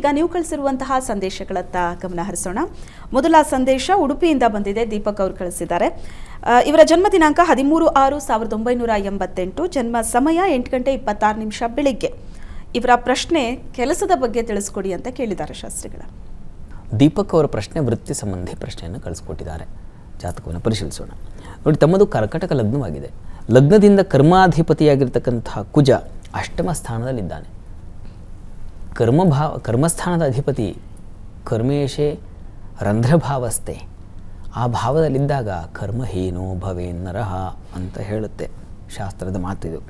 ಈಗ ನೀವು ಕಳಿಸಿರುವಂತಹ ಸಂದೇಶಗಳತ್ತ ಗಮನ ಹರಿಸೋಣ ಮೊದಲ ಸಂದೇಶ ಉಡುಪಿಯಿಂದ ಬಂದಿದೆ ದೀಪಕ್ ಅವರು ಕಳಿಸಿದ್ದಾರೆ ಇವರ ಜನ್ಮ ದಿನಾಂಕ ಹದಿಮೂರು ಆರು ಸಾವಿರದ ಒಂಬೈನೂರ ಎಂಬತ್ತೆಂಟು ಜನ್ಮ ಸಮಯ ಎಂಟು ಗಂಟೆ ಇಪ್ಪತ್ತಾರು ನಿಮಿಷ ಬೆಳಿಗ್ಗೆ ಇವರ ಪ್ರಶ್ನೆ ಕೆಲಸದ ಬಗ್ಗೆ ತಿಳಿಸ್ಕೊಡಿ ಅಂತ ಕೇಳಿದ್ದಾರೆ ಶಾಸ್ತ್ರಿಗಳ ದೀಪಕ್ ಅವರ ಪ್ರಶ್ನೆ ವೃತ್ತಿ ಸಂಬಂಧಿ ಪ್ರಶ್ನೆಯನ್ನು ಕಳಿಸ್ಕೊಟ್ಟಿದ್ದಾರೆ ಜಾತಕವನ್ನು ಪರಿಶೀಲಿಸೋಣ ನೋಡಿ ತಮ್ಮದು ಕರ್ಕಟಕ ಲಗ್ನವಾಗಿದೆ ಲಗ್ನದಿಂದ ಕರ್ಮಾಧಿಪತಿಯಾಗಿರ್ತಕ್ಕಂತಹ ಕುಜ ಅಷ್ಟಮ ಸ್ಥಾನದಲ್ಲಿದ್ದಾನೆ ಕರ್ಮಭಾವ ಕರ್ಮಸ್ಥಾನದ ಅಧಿಪತಿ ಕರ್ಮೇಶೆ ರಂಧ್ರಭಾವಸ್ಥೆ ಆ ಭಾವದಲ್ಲಿದ್ದಾಗ ಕರ್ಮ ಭವೇ ನರಹ ಅಂತ ಹೇಳುತ್ತೆ ಶಾಸ್ತ್ರದ ಮಾತಿದು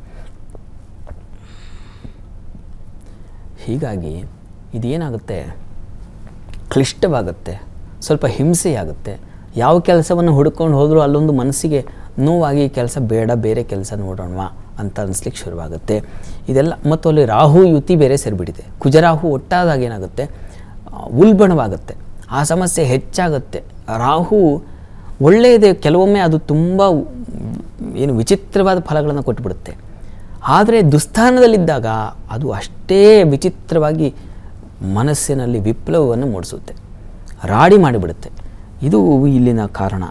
ಹೀಗಾಗಿ ಇದೇನಾಗುತ್ತೆ ಕ್ಲಿಷ್ಟವಾಗುತ್ತೆ ಸ್ವಲ್ಪ ಹಿಂಸೆಯಾಗುತ್ತೆ ಯಾವ ಕೆಲಸವನ್ನು ಹುಡುಕೊಂಡು ಹೋದರೂ ಅಲ್ಲೊಂದು ಮನಸ್ಸಿಗೆ ನೋವಾಗಿ ಕೆಲಸ ಬೇಡ ಬೇರೆ ಕೆಲಸ ನೋಡೋಣವಾ ಅಂತ ಅನಿಸ್ಲಿಕ್ಕೆ ಶುರುವಾಗುತ್ತೆ ಇದೆಲ್ಲ ಮತ್ತು ಅಲ್ಲಿ ರಾಹು ಯುತಿ ಬೇರೆ ಸೇರಿಬಿಟ್ಟಿದೆ ಕುಜರಾಹು ಒಟ್ಟಾದಾಗ ಏನಾಗುತ್ತೆ ಉಲ್ಬಣವಾಗುತ್ತೆ ಆ ಸಮಸ್ಯೆ ಹೆಚ್ಚಾಗುತ್ತೆ ರಾಹು ಒಳ್ಳೆಯದೆ ಕೆಲವೊಮ್ಮೆ ಅದು ತುಂಬ ಏನು ವಿಚಿತ್ರವಾದ ಫಲಗಳನ್ನು ಕೊಟ್ಟುಬಿಡುತ್ತೆ ಆದರೆ ದುಸ್ಥಾನದಲ್ಲಿದ್ದಾಗ ಅದು ಅಷ್ಟೇ ವಿಚಿತ್ರವಾಗಿ ಮನಸ್ಸಿನಲ್ಲಿ ವಿಪ್ಲವವನ್ನು ಮೂಡಿಸುತ್ತೆ ರಾಡಿ ಮಾಡಿಬಿಡುತ್ತೆ ಇದು ಇಲ್ಲಿನ ಕಾರಣ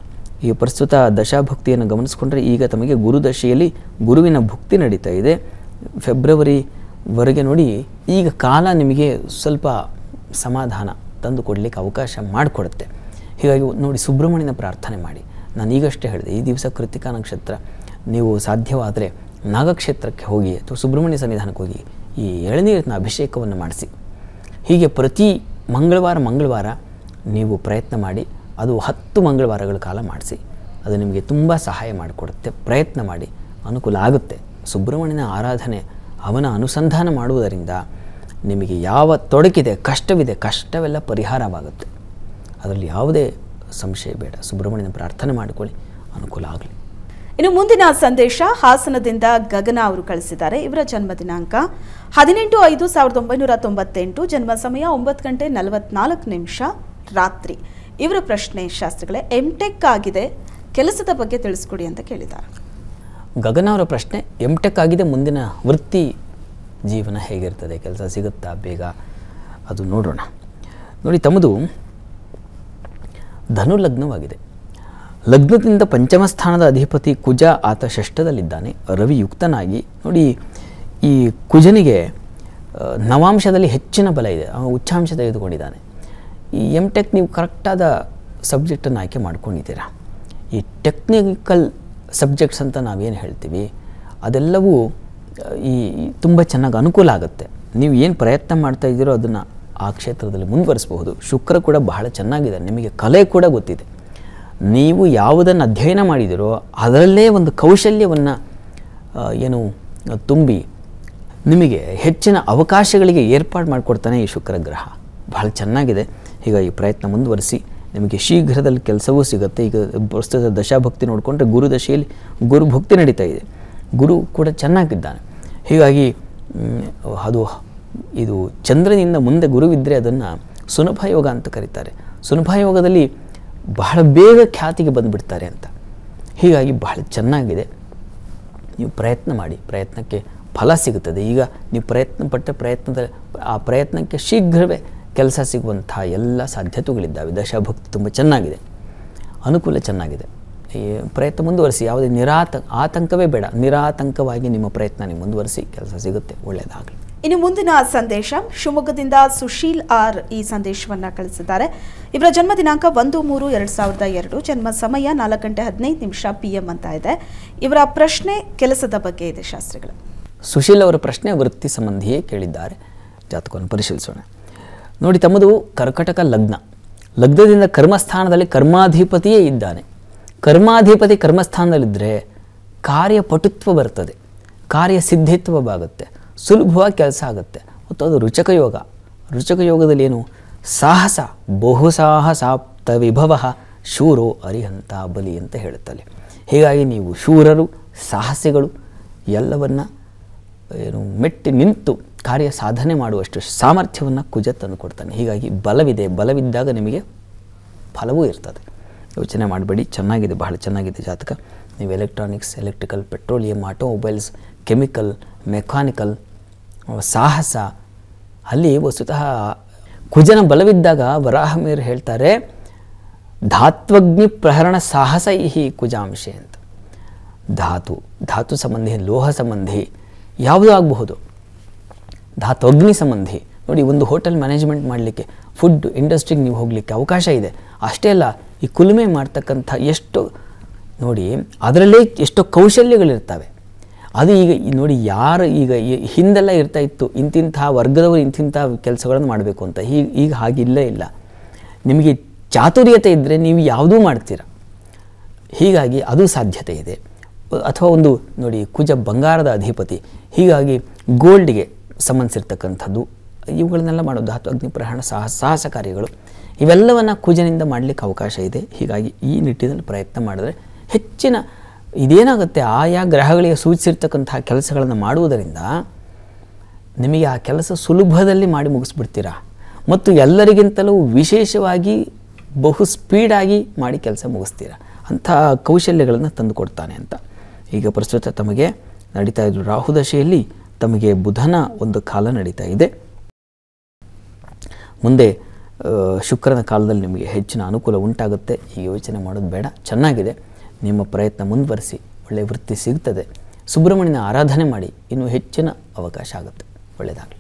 ಈ ಪ್ರಸ್ತುತ ದಶಾಭಕ್ತಿಯನ್ನು ಗಮನಿಸಿಕೊಂಡ್ರೆ ಈಗ ತಮಗೆ ಗುರುದಶೆಯಲ್ಲಿ ಗುರುವಿನ ಭುಕ್ತಿ ನಡೀತಾ ಇದೆ ಫೆಬ್ರವರಿವರೆಗೆ ನೋಡಿ ಈಗ ಕಾಲ ನಿಮಗೆ ಸ್ವಲ್ಪ ಸಮಾಧಾನ ತಂದು ಕೊಡಲಿಕ್ಕೆ ಅವಕಾಶ ಮಾಡಿಕೊಡುತ್ತೆ ಹೀಗಾಗಿ ನೋಡಿ ಸುಬ್ರಹ್ಮಣ್ಯನ ಪ್ರಾರ್ಥನೆ ಮಾಡಿ ನಾನು ಈಗಷ್ಟೇ ಹೇಳಿದೆ ಈ ದಿವಸ ಕೃತಿಕಾ ನಕ್ಷತ್ರ ನೀವು ಸಾಧ್ಯವಾದರೆ ನಾಗಕ್ಷೇತ್ರಕ್ಕೆ ಹೋಗಿ ಅಥವಾ ಸುಬ್ರಹ್ಮಣ್ಯ ಸನ್ನಿಧಾನಕ್ಕೆ ಹೋಗಿ ಈ ಎಳನೀರಿನ ಅಭಿಷೇಕವನ್ನು ಮಾಡಿಸಿ ಹೀಗೆ ಪ್ರತಿ ಮಂಗಳವಾರ ಮಂಗಳವಾರ ನೀವು ಪ್ರಯತ್ನ ಮಾಡಿ ಅದು ಹತ್ತು ಮಂಗಳವಾರಗಳ ಕಾಲ ಮಾಡಿಸಿ ಅದು ನಿಮಗೆ ತುಂಬ ಸಹಾಯ ಮಾಡಿಕೊಡುತ್ತೆ ಪ್ರಯತ್ನ ಮಾಡಿ ಅನುಕೂಲ ಆಗುತ್ತೆ ಸುಬ್ರಹ್ಮಣ್ಯನ ಆರಾಧನೆ ಅವನ ಅನುಸಂಧಾನ ಮಾಡುವುದರಿಂದ ನಿಮಗೆ ಯಾವ ತೊಡಕಿದೆ ಕಷ್ಟವಿದೆ ಕಷ್ಟವೆಲ್ಲ ಪರಿಹಾರವಾಗುತ್ತೆ ಅದರಲ್ಲಿ ಯಾವುದೇ ಸಂಶಯ ಬೇಡ ಸುಬ್ರಹ್ಮಣ್ಯನ ಪ್ರಾರ್ಥನೆ ಮಾಡಿಕೊಳ್ಳಿ ಅನುಕೂಲ ಆಗಲಿ ಇನ್ನು ಮುಂದಿನ ಸಂದೇಶ ಹಾಸನದಿಂದ ಗಗನ ಅವರು ಕಳಿಸಿದ್ದಾರೆ ಇವರ ಜನ್ಮ ದಿನಾಂಕ ಹದಿನೆಂಟು ಐದು ಸಾವಿರದ ಒಂಬೈನೂರ ತೊಂಬತ್ತೆಂಟು ಜನ್ಮ ಸಮಯ ಒಂಬತ್ತು ಗಂಟೆ ನಲವತ್ನಾಲ್ಕು ನಿಮಿಷ ರಾತ್ರಿ ಇವರ ಪ್ರಶ್ನೆ ಶಾಸ್ತ್ರಿಗಳೇ ಎಮ್ ಟೆಕ್ ಆಗಿದೆ ಕೆಲಸದ ಬಗ್ಗೆ ತಿಳಿಸ್ಕೊಡಿ ಅಂತ ಕೇಳಿದ್ದಾರೆ ಗಗನ ಅವರ ಪ್ರಶ್ನೆ ಎಂ ಟೆಕ್ ಆಗಿದೆ ಮುಂದಿನ ವೃತ್ತಿ ಜೀವನ ಹೇಗಿರ್ತದೆ ಕೆಲಸ ಸಿಗುತ್ತಾ ಬೇಗ ಅದು ನೋಡೋಣ ನೋಡಿ ತಮ್ಮದು ಧನು ಲಗ್ನವಾಗಿದೆ ಲಗ್ನದಿಂದ ಪಂಚಮ ಸ್ಥಾನದ ಅಧಿಪತಿ ಕುಜ ಆತ ಷಷ್ಠದಲ್ಲಿದ್ದಾನೆ ರವಿ ಯುಕ್ತನಾಗಿ ನೋಡಿ ಈ ಕುಜನಿಗೆ ನವಾಂಶದಲ್ಲಿ ಹೆಚ್ಚಿನ ಬಲ ಇದೆ ಉಚ್ಚಾಂಶ ತೆಗೆದುಕೊಂಡಿದ್ದಾನೆ ಈ ಎಮ್ ಟೆಕ್ ನೀವು ಕರೆಕ್ಟಾದ ಸಬ್ಜೆಕ್ಟನ್ನು ಆಯ್ಕೆ ಮಾಡ್ಕೊಂಡಿದ್ದೀರಾ ಈ ಟೆಕ್ನಿಕಲ್ ಸಬ್ಜೆಕ್ಟ್ಸ್ ಅಂತ ನಾವೇನು ಹೇಳ್ತೀವಿ ಅದೆಲ್ಲವೂ ಈ ತುಂಬ ಚೆನ್ನಾಗಿ ಅನುಕೂಲ ಆಗುತ್ತೆ ನೀವು ಏನು ಪ್ರಯತ್ನ ಮಾಡ್ತಾ ಇದ್ದೀರೋ ಅದನ್ನು ಆ ಕ್ಷೇತ್ರದಲ್ಲಿ ಮುಂದುವರಿಸಬಹುದು ಶುಕ್ರ ಕೂಡ ಬಹಳ ಚೆನ್ನಾಗಿದೆ ನಿಮಗೆ ಕಲೆ ಕೂಡ ಗೊತ್ತಿದೆ ನೀವು ಯಾವುದನ್ನು ಅಧ್ಯಯನ ಮಾಡಿದಿರೋ ಅದರಲ್ಲೇ ಒಂದು ಕೌಶಲ್ಯವನ್ನು ಏನು ತುಂಬಿ ನಿಮಗೆ ಹೆಚ್ಚಿನ ಅವಕಾಶಗಳಿಗೆ ಏರ್ಪಾಡು ಮಾಡಿಕೊಡ್ತಾನೆ ಈ ಶುಕ್ರ ಗ್ರಹ ಭಾಳ ಚೆನ್ನಾಗಿದೆ ಹೀಗಾಗಿ ಪ್ರಯತ್ನ ಮುಂದುವರಿಸಿ ನಿಮಗೆ ಶೀಘ್ರದಲ್ಲಿ ಕೆಲಸವೂ ಸಿಗುತ್ತೆ ಈಗ ಪ್ರಸ್ತುತ ದಶಾಭಕ್ತಿ ನೋಡಿಕೊಂಡ್ರೆ ಗುರು ದಶೆಯಲ್ಲಿ ಭಕ್ತಿ ನಡೀತಾ ಇದೆ ಗುರು ಕೂಡ ಚೆನ್ನಾಗಿದ್ದಾನೆ ಹೀಗಾಗಿ ಅದು ಇದು ಚಂದ್ರನಿಂದ ಮುಂದೆ ಗುರುವಿದ್ದರೆ ಅದನ್ನು ಯೋಗ ಅಂತ ಕರೀತಾರೆ ಯೋಗದಲ್ಲಿ ಬಹಳ ಬೇಗ ಖ್ಯಾತಿಗೆ ಬಂದುಬಿಡ್ತಾರೆ ಅಂತ ಹೀಗಾಗಿ ಬಹಳ ಚೆನ್ನಾಗಿದೆ ನೀವು ಪ್ರಯತ್ನ ಮಾಡಿ ಪ್ರಯತ್ನಕ್ಕೆ ಫಲ ಸಿಗುತ್ತದೆ ಈಗ ನೀವು ಪ್ರಯತ್ನ ಪಟ್ಟ ಪ್ರಯತ್ನದ ಆ ಪ್ರಯತ್ನಕ್ಕೆ ಶೀಘ್ರವೇ ಕೆಲಸ ಸಿಗುವಂಥ ಎಲ್ಲ ಸಾಧ್ಯತೆಗಳಿದ್ದಾವೆ ದಶಭಕ್ತಿ ತುಂಬ ಚೆನ್ನಾಗಿದೆ ಅನುಕೂಲ ಚೆನ್ನಾಗಿದೆ ಈ ಪ್ರಯತ್ನ ಮುಂದುವರಿಸಿ ಯಾವುದೇ ನಿರಾತ ಆತಂಕವೇ ಬೇಡ ನಿರಾತಂಕವಾಗಿ ನಿಮ್ಮ ಪ್ರಯತ್ನ ನೀವು ಮುಂದುವರಿಸಿ ಕೆಲಸ ಸಿಗುತ್ತೆ ಒಳ್ಳೆಯದಾಗಲಿ ಇನ್ನು ಮುಂದಿನ ಸಂದೇಶ ಶಿವಮೊಗ್ಗದಿಂದ ಸುಶೀಲ್ ಆರ್ ಈ ಸಂದೇಶವನ್ನು ಕಳಿಸಿದ್ದಾರೆ ಇವರ ಜನ್ಮ ದಿನಾಂಕ ಒಂದು ಮೂರು ಎರಡು ಸಾವಿರದ ಎರಡು ಜನ್ಮ ಸಮಯ ನಾಲ್ಕು ಗಂಟೆ ಹದಿನೈದು ನಿಮಿಷ ಪಿ ಎಂ ಅಂತ ಇದೆ ಇವರ ಪ್ರಶ್ನೆ ಕೆಲಸದ ಬಗ್ಗೆ ಇದೆ ಶಾಸ್ತ್ರಿಗಳು ಸುಶೀಲ್ ಅವರ ಪ್ರಶ್ನೆ ವೃತ್ತಿ ಸಂಬಂಧಿಯೇ ಕೇಳಿದ್ದಾರೆ ಜಾತಕವನ್ನು ಪರಿಶೀಲಿಸೋಣ ನೋಡಿ ತಮ್ಮದು ಕರ್ಕಟಕ ಲಗ್ನ ಲಗ್ನದಿಂದ ಕರ್ಮಸ್ಥಾನದಲ್ಲಿ ಕರ್ಮಾಧಿಪತಿಯೇ ಇದ್ದಾನೆ ಕರ್ಮಾಧಿಪತಿ ಕರ್ಮಸ್ಥಾನದಲ್ಲಿದ್ದರೆ ಕಾರ್ಯಪಟುತ್ವ ಬರ್ತದೆ ಕಾರ್ಯಸಿದ್ಧಿತ್ವವಾಗುತ್ತೆ ಸಿದ್ಧಿತ್ವವಾಗುತ್ತೆ ಸುಲಭವಾಗಿ ಕೆಲಸ ಆಗುತ್ತೆ ಮತ್ತು ಅದು ರುಚಕ ಯೋಗ ರುಚಕ ಯೋಗದಲ್ಲಿ ಏನು ಸಾಹಸ ಬಹು ಸಾಹಸಾಪ್ತ ವಿಭವ ಶೂರೋ ಅರಿಹಂತ ಬಲಿ ಅಂತ ಹೇಳುತ್ತಲ್ಲಿ ಹೀಗಾಗಿ ನೀವು ಶೂರರು ಸಾಹಸಿಗಳು ಎಲ್ಲವನ್ನು ಏನು ಮೆಟ್ಟಿ ನಿಂತು ಕಾರ್ಯ ಸಾಧನೆ ಮಾಡುವಷ್ಟು ಸಾಮರ್ಥ್ಯವನ್ನು ಕುಜ ತಂದು ಕೊಡ್ತಾನೆ ಹೀಗಾಗಿ ಬಲವಿದೆ ಬಲವಿದ್ದಾಗ ನಿಮಗೆ ಫಲವೂ ಇರ್ತದೆ ಯೋಚನೆ ಮಾಡಬೇಡಿ ಚೆನ್ನಾಗಿದೆ ಬಹಳ ಚೆನ್ನಾಗಿದೆ ಜಾತಕ ನೀವು electronics electrical petroleum automobiles chemical mechanical ಸಾಹಸ ಅಲ್ಲಿ ವಸ್ತುತಃ ಕುಜನ ಬಲವಿದ್ದಾಗ ವರಾಹಮೀರ್ ಹೇಳ್ತಾರೆ ಧಾತ್ವಗ್ನಿ ಪ್ರಹರಣ ಸಾಹಸ ಈ ಕುಜಾಂಶೆ ಅಂತ ಧಾತು ಧಾತು ಸಂಬಂಧಿ ಲೋಹ ಸಂಬಂಧಿ ಯಾವುದೂ ಆಗಬಹುದು ಧಾತು ಅಗ್ನಿ ಸಂಬಂಧಿ ನೋಡಿ ಒಂದು ಹೋಟೆಲ್ ಮ್ಯಾನೇಜ್ಮೆಂಟ್ ಮಾಡಲಿಕ್ಕೆ ಫುಡ್ ಇಂಡಸ್ಟ್ರಿಗೆ ನೀವು ಹೋಗಲಿಕ್ಕೆ ಅವಕಾಶ ಇದೆ ಅಷ್ಟೇ ಅಲ್ಲ ಈ ಕುಲುಮೆ ಮಾಡ್ತಕ್ಕಂಥ ಎಷ್ಟು ನೋಡಿ ಅದರಲ್ಲೇ ಎಷ್ಟೋ ಕೌಶಲ್ಯಗಳಿರ್ತವೆ ಅದು ಈಗ ನೋಡಿ ಯಾರು ಈಗ ಹಿಂದೆಲ್ಲ ಇರ್ತಾ ಇತ್ತು ಇಂತಿಂಥ ವರ್ಗದವರು ಇಂತಿಂಥ ಕೆಲಸಗಳನ್ನು ಮಾಡಬೇಕು ಅಂತ ಈಗ ಈಗ ಹಾಗಿಲ್ಲೇ ಇಲ್ಲ ನಿಮಗೆ ಚಾತುರ್ಯತೆ ಇದ್ದರೆ ನೀವು ಯಾವುದೂ ಮಾಡ್ತೀರ ಹೀಗಾಗಿ ಅದು ಸಾಧ್ಯತೆ ಇದೆ ಅಥವಾ ಒಂದು ನೋಡಿ ಕುಜ ಬಂಗಾರದ ಅಧಿಪತಿ ಹೀಗಾಗಿ ಗೋಲ್ಡ್ಗೆ ಸಂಬಂಧಿಸಿರ್ತಕ್ಕಂಥದ್ದು ಇವುಗಳನ್ನೆಲ್ಲ ಮಾಡೋದು ಹತ್ತು ಅಗ್ನಿ ಸಾಹಸ ಸಾಹಸ ಕಾರ್ಯಗಳು ಇವೆಲ್ಲವನ್ನು ಕುಜನಿಂದ ಮಾಡಲಿಕ್ಕೆ ಅವಕಾಶ ಇದೆ ಹೀಗಾಗಿ ಈ ನಿಟ್ಟಿನಲ್ಲಿ ಪ್ರಯತ್ನ ಮಾಡಿದ್ರೆ ಹೆಚ್ಚಿನ ಇದೇನಾಗುತ್ತೆ ಆಯಾ ಗ್ರಹಗಳಿಗೆ ಸೂಚಿಸಿರ್ತಕ್ಕಂತಹ ಕೆಲಸಗಳನ್ನು ಮಾಡುವುದರಿಂದ ನಿಮಗೆ ಆ ಕೆಲಸ ಸುಲಭದಲ್ಲಿ ಮಾಡಿ ಮುಗಿಸ್ಬಿಡ್ತೀರಾ ಮತ್ತು ಎಲ್ಲರಿಗಿಂತಲೂ ವಿಶೇಷವಾಗಿ ಬಹು ಸ್ಪೀಡಾಗಿ ಮಾಡಿ ಕೆಲಸ ಮುಗಿಸ್ತೀರಾ ಅಂಥ ಕೌಶಲ್ಯಗಳನ್ನು ತಂದುಕೊಡ್ತಾನೆ ಅಂತ ಈಗ ಪ್ರಸ್ತುತ ತಮಗೆ ನಡೀತಾ ಇದ್ದರು ರಾಹುದಶೆಯಲ್ಲಿ ತಮಗೆ ಬುಧನ ಒಂದು ಕಾಲ ನಡೀತಾ ಇದೆ ಮುಂದೆ ಶುಕ್ರನ ಕಾಲದಲ್ಲಿ ನಿಮಗೆ ಹೆಚ್ಚಿನ ಅನುಕೂಲ ಉಂಟಾಗುತ್ತೆ ಈ ಯೋಚನೆ ಮಾಡೋದು ಬೇಡ ಚೆನ್ನಾಗಿದೆ ನಿಮ್ಮ ಪ್ರಯತ್ನ ಮುಂದುವರಿಸಿ ಒಳ್ಳೆಯ ವೃತ್ತಿ ಸಿಗ್ತದೆ ಸುಬ್ರಹ್ಮಣ್ಯನ ಆರಾಧನೆ ಮಾಡಿ ಇನ್ನು ಹೆಚ್ಚಿನ ಅವಕಾಶ ಆಗುತ್ತೆ ಒಳ್ಳೆಯದಾಗಲಿ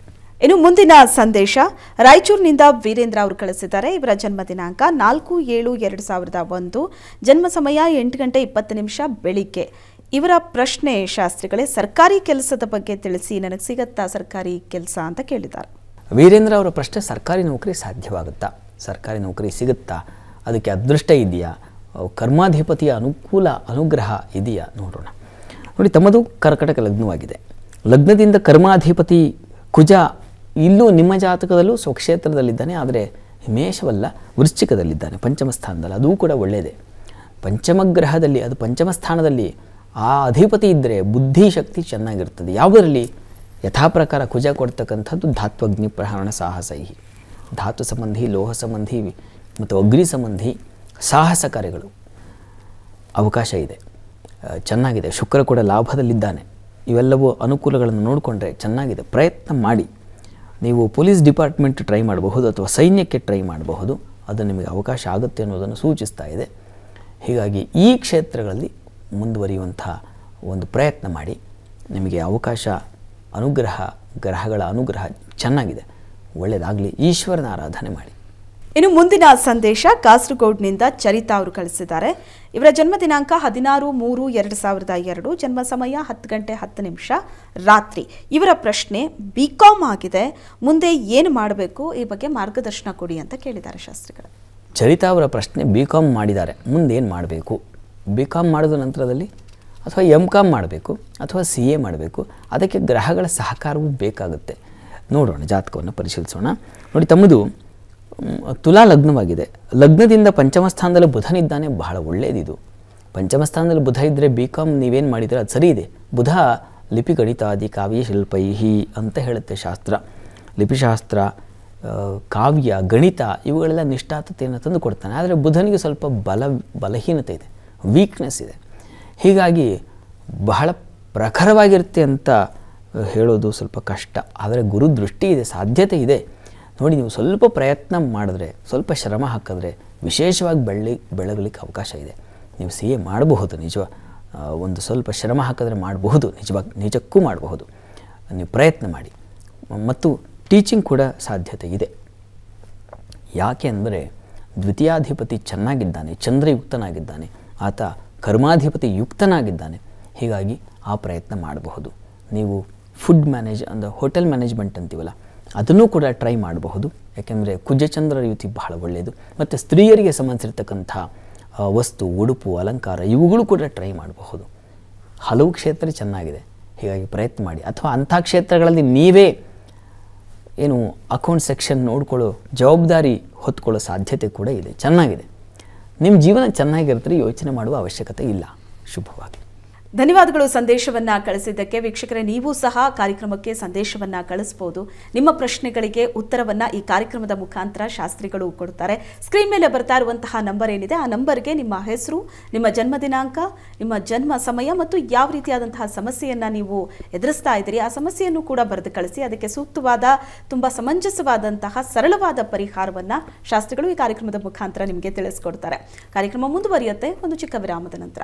ಇನ್ನು ಮುಂದಿನ ಸಂದೇಶ ರಾಯಚೂರಿನಿಂದ ವೀರೇಂದ್ರ ಅವರು ಕಳಿಸಿದ್ದಾರೆ ಇವರ ಜನ್ಮ ದಿನಾಂಕ ನಾಲ್ಕು ಏಳು ಎರಡು ಸಾವಿರದ ಒಂದು ಜನ್ಮ ಸಮಯ ಎಂಟು ಗಂಟೆ ಇಪ್ಪತ್ತು ನಿಮಿಷ ಬೆಳಿಗ್ಗೆ ಇವರ ಪ್ರಶ್ನೆ ಶಾಸ್ತ್ರಿಗಳೇ ಸರ್ಕಾರಿ ಕೆಲಸದ ಬಗ್ಗೆ ತಿಳಿಸಿ ನನಗೆ ಸಿಗತ್ತಾ ಸರ್ಕಾರಿ ಕೆಲಸ ಅಂತ ಕೇಳಿದ್ದಾರೆ ವೀರೇಂದ್ರ ಅವರ ಪ್ರಶ್ನೆ ಸರ್ಕಾರಿ ನೌಕರಿ ಸಾಧ್ಯವಾಗುತ್ತಾ ಸರ್ಕಾರಿ ನೌಕರಿ ಸಿಗುತ್ತಾ ಅದಕ್ಕೆ ಅದೃಷ್ಟ ಇದೆಯಾ ಕರ್ಮಾಧಿಪತಿಯ ಅನುಕೂಲ ಅನುಗ್ರಹ ಇದೆಯಾ ನೋಡೋಣ ನೋಡಿ ತಮ್ಮದು ಕರ್ಕಟಕ ಲಗ್ನವಾಗಿದೆ ಲಗ್ನದಿಂದ ಕರ್ಮಾಧಿಪತಿ ಕುಜ ಇಲ್ಲೂ ನಿಮ್ಮ ಜಾತಕದಲ್ಲೂ ಸ್ವಕ್ಷೇತ್ರದಲ್ಲಿದ್ದಾನೆ ಆದರೆ ಹಿಮೇಶವಲ್ಲ ವೃಶ್ಚಿಕದಲ್ಲಿದ್ದಾನೆ ಪಂಚಮ ಸ್ಥಾನದಲ್ಲಿ ಅದೂ ಕೂಡ ಒಳ್ಳೆಯದೇ ಪಂಚಮ ಗ್ರಹದಲ್ಲಿ ಅದು ಪಂಚಮ ಸ್ಥಾನದಲ್ಲಿ ಆ ಅಧಿಪತಿ ಇದ್ದರೆ ಬುದ್ಧಿಶಕ್ತಿ ಚೆನ್ನಾಗಿರ್ತದೆ ಯಾವುದರಲ್ಲಿ ಯಥಾಪ್ರಕಾರ ಪ್ರಕಾರ ಕುಜ ಕೊಡ್ತಕ್ಕಂಥದ್ದು ಧಾತ್ವಗ್ನಿ ಪ್ರಹರಣ ಸಾಹಸ ಈ ಧಾತು ಸಂಬಂಧಿ ಲೋಹ ಸಂಬಂಧಿ ಮತ್ತು ಅಗ್ನಿ ಸಂಬಂಧಿ ಸಾಹಸ ಕಾರ್ಯಗಳು ಅವಕಾಶ ಇದೆ ಚೆನ್ನಾಗಿದೆ ಶುಕ್ರ ಕೂಡ ಲಾಭದಲ್ಲಿದ್ದಾನೆ ಇವೆಲ್ಲವೂ ಅನುಕೂಲಗಳನ್ನು ನೋಡಿಕೊಂಡ್ರೆ ಚೆನ್ನಾಗಿದೆ ಪ್ರಯತ್ನ ಮಾಡಿ ನೀವು ಪೊಲೀಸ್ ಡಿಪಾರ್ಟ್ಮೆಂಟ್ ಟ್ರೈ ಮಾಡಬಹುದು ಅಥವಾ ಸೈನ್ಯಕ್ಕೆ ಟ್ರೈ ಮಾಡಬಹುದು ಅದು ನಿಮಗೆ ಅವಕಾಶ ಆಗುತ್ತೆ ಅನ್ನೋದನ್ನು ಸೂಚಿಸ್ತಾ ಇದೆ ಹೀಗಾಗಿ ಈ ಕ್ಷೇತ್ರಗಳಲ್ಲಿ ಮುಂದುವರಿಯುವಂಥ ಒಂದು ಪ್ರಯತ್ನ ಮಾಡಿ ನಿಮಗೆ ಅವಕಾಶ ಅನುಗ್ರಹ ಗ್ರಹಗಳ ಅನುಗ್ರಹ ಚೆನ್ನಾಗಿದೆ ಒಳ್ಳೆಯದಾಗಲಿ ಈಶ್ವರನ ಆರಾಧನೆ ಮಾಡಿ ಇನ್ನು ಮುಂದಿನ ಸಂದೇಶ ಕಾಸರಗೋಡ್ನಿಂದ ಚರಿತಾ ಅವರು ಕಳಿಸಿದ್ದಾರೆ ಇವರ ಜನ್ಮ ದಿನಾಂಕ ಹದಿನಾರು ಮೂರು ಎರಡು ಸಾವಿರದ ಎರಡು ಜನ್ಮ ಸಮಯ ಹತ್ತು ಗಂಟೆ ಹತ್ತು ನಿಮಿಷ ರಾತ್ರಿ ಇವರ ಪ್ರಶ್ನೆ ಬಿ ಕಾಮ್ ಆಗಿದೆ ಮುಂದೆ ಏನು ಮಾಡಬೇಕು ಈ ಬಗ್ಗೆ ಮಾರ್ಗದರ್ಶನ ಕೊಡಿ ಅಂತ ಕೇಳಿದ್ದಾರೆ ಶಾಸ್ತ್ರಿಗಳು ಚರಿತಾ ಅವರ ಪ್ರಶ್ನೆ ಬಿ ಕಾಮ್ ಮಾಡಿದ್ದಾರೆ ಮುಂದೇನು ಮಾಡಬೇಕು ಬಿ ಕಾಮ್ ಮಾಡಿದ ನಂತರದಲ್ಲಿ ಅಥವಾ ಎಮ್ ಕಾಮ್ ಮಾಡಬೇಕು ಅಥವಾ ಸಿ ಎ ಮಾಡಬೇಕು ಅದಕ್ಕೆ ಗ್ರಹಗಳ ಸಹಕಾರವೂ ಬೇಕಾಗುತ್ತೆ ನೋಡೋಣ ಜಾತಕವನ್ನು ಪರಿಶೀಲಿಸೋಣ ನೋಡಿ ತಮ್ಮದು ತುಲಾ ಲಗ್ನವಾಗಿದೆ ಲಗ್ನದಿಂದ ಪಂಚಮ ಸ್ಥಾನದಲ್ಲಿ ಬುಧನಿದ್ದಾನೆ ಬಹಳ ಒಳ್ಳೆಯದಿದು ಪಂಚಮ ಸ್ಥಾನದಲ್ಲಿ ಬುಧ ಇದ್ದರೆ ಬಿ ಕಾಮ್ ನೀವೇನು ಮಾಡಿದರೆ ಅದು ಸರಿ ಇದೆ ಬುಧ ಲಿಪಿ ಗಣಿತಾದಿ ಕಾವ್ಯ ಶಿಲ್ಪೈಹಿ ಅಂತ ಹೇಳುತ್ತೆ ಶಾಸ್ತ್ರ ಲಿಪಿಶಾಸ್ತ್ರ ಕಾವ್ಯ ಗಣಿತ ಇವುಗಳೆಲ್ಲ ನಿಷ್ಠಾತತೆಯನ್ನು ತಂದು ಕೊಡ್ತಾನೆ ಆದರೆ ಬುಧನಿಗೆ ಸ್ವಲ್ಪ ಬಲ ಬಲಹೀನತೆ ಇದೆ ವೀಕ್ನೆಸ್ ಇದೆ ಹೀಗಾಗಿ ಬಹಳ ಪ್ರಖರವಾಗಿರುತ್ತೆ ಅಂತ ಹೇಳೋದು ಸ್ವಲ್ಪ ಕಷ್ಟ ಆದರೆ ಗುರು ದೃಷ್ಟಿ ಇದೆ ಸಾಧ್ಯತೆ ಇದೆ ನೋಡಿ ನೀವು ಸ್ವಲ್ಪ ಪ್ರಯತ್ನ ಮಾಡಿದ್ರೆ ಸ್ವಲ್ಪ ಶ್ರಮ ಹಾಕಿದ್ರೆ ವಿಶೇಷವಾಗಿ ಬೆಳ್ಳಿ ಬೆಳಗಲಿಕ್ಕೆ ಅವಕಾಶ ಇದೆ ನೀವು ಸಿ ಎ ಮಾಡಬಹುದು ನಿಜ ಒಂದು ಸ್ವಲ್ಪ ಶ್ರಮ ಹಾಕಿದ್ರೆ ಮಾಡಬಹುದು ನಿಜವಾಗಿ ನಿಜಕ್ಕೂ ಮಾಡಬಹುದು ನೀವು ಪ್ರಯತ್ನ ಮಾಡಿ ಮತ್ತು ಟೀಚಿಂಗ್ ಕೂಡ ಸಾಧ್ಯತೆ ಇದೆ ಯಾಕೆ ಅಂದರೆ ದ್ವಿತೀಯಾಧಿಪತಿ ಚೆನ್ನಾಗಿದ್ದಾನೆ ಚಂದ್ರಯುಕ್ತನಾಗಿದ್ದಾನೆ ಆತ ಕರ್ಮಾಧಿಪತಿ ಯುಕ್ತನಾಗಿದ್ದಾನೆ ಹೀಗಾಗಿ ಆ ಪ್ರಯತ್ನ ಮಾಡಬಹುದು ನೀವು ಫುಡ್ ಮ್ಯಾನೇಜ್ ಅಂದರೆ ಹೋಟೆಲ್ ಮ್ಯಾನೇಜ್ಮೆಂಟ್ ಅಂತೀವಲ್ಲ ಅದನ್ನೂ ಕೂಡ ಟ್ರೈ ಮಾಡಬಹುದು ಯಾಕೆಂದರೆ ಕುಜಚಂದ್ರ ಯುತಿ ಬಹಳ ಒಳ್ಳೆಯದು ಮತ್ತು ಸ್ತ್ರೀಯರಿಗೆ ಸಂಬಂಧಿಸಿರ್ತಕ್ಕಂಥ ವಸ್ತು ಉಡುಪು ಅಲಂಕಾರ ಇವುಗಳು ಕೂಡ ಟ್ರೈ ಮಾಡಬಹುದು ಹಲವು ಕ್ಷೇತ್ರ ಚೆನ್ನಾಗಿದೆ ಹೀಗಾಗಿ ಪ್ರಯತ್ನ ಮಾಡಿ ಅಥವಾ ಅಂಥ ಕ್ಷೇತ್ರಗಳಲ್ಲಿ ನೀವೇ ಏನು ಅಕೌಂಟ್ ಸೆಕ್ಷನ್ ನೋಡ್ಕೊಳ್ಳೋ ಜವಾಬ್ದಾರಿ ಹೊತ್ಕೊಳ್ಳೋ ಸಾಧ್ಯತೆ ಕೂಡ ಇದೆ ಚೆನ್ನಾಗಿದೆ ನಿಮ್ಮ ಜೀವನ ಚೆನ್ನಾಗಿರುತ್ತೆ ಯೋಚನೆ ಮಾಡುವ ಅವಶ್ಯಕತೆ ಇಲ್ಲ ಶುಭವಾಗಿ. ಧನ್ಯವಾದಗಳು ಸಂದೇಶವನ್ನು ಕಳಿಸಿದ್ದಕ್ಕೆ ವೀಕ್ಷಕರೇ ನೀವು ಸಹ ಕಾರ್ಯಕ್ರಮಕ್ಕೆ ಸಂದೇಶವನ್ನು ಕಳಿಸ್ಬೋದು ನಿಮ್ಮ ಪ್ರಶ್ನೆಗಳಿಗೆ ಉತ್ತರವನ್ನು ಈ ಕಾರ್ಯಕ್ರಮದ ಮುಖಾಂತರ ಶಾಸ್ತ್ರಿಗಳು ಕೊಡ್ತಾರೆ ಸ್ಕ್ರೀನ್ ಮೇಲೆ ಬರ್ತಾ ಇರುವಂತಹ ನಂಬರ್ ಏನಿದೆ ಆ ನಂಬರ್ಗೆ ನಿಮ್ಮ ಹೆಸರು ನಿಮ್ಮ ಜನ್ಮ ದಿನಾಂಕ ನಿಮ್ಮ ಜನ್ಮ ಸಮಯ ಮತ್ತು ಯಾವ ರೀತಿಯಾದಂತಹ ಸಮಸ್ಯೆಯನ್ನು ನೀವು ಎದುರಿಸ್ತಾ ಇದ್ದೀರಿ ಆ ಸಮಸ್ಯೆಯನ್ನು ಕೂಡ ಬರೆದು ಕಳಿಸಿ ಅದಕ್ಕೆ ಸೂಕ್ತವಾದ ತುಂಬ ಸಮಂಜಸವಾದಂತಹ ಸರಳವಾದ ಪರಿಹಾರವನ್ನು ಶಾಸ್ತ್ರಿಗಳು ಈ ಕಾರ್ಯಕ್ರಮದ ಮುಖಾಂತರ ನಿಮಗೆ ತಿಳಿಸ್ಕೊಡ್ತಾರೆ ಕಾರ್ಯಕ್ರಮ ಮುಂದುವರಿಯುತ್ತೆ ಒಂದು ಚಿಕ್ಕ ವಿರಾಮದ ನಂತರ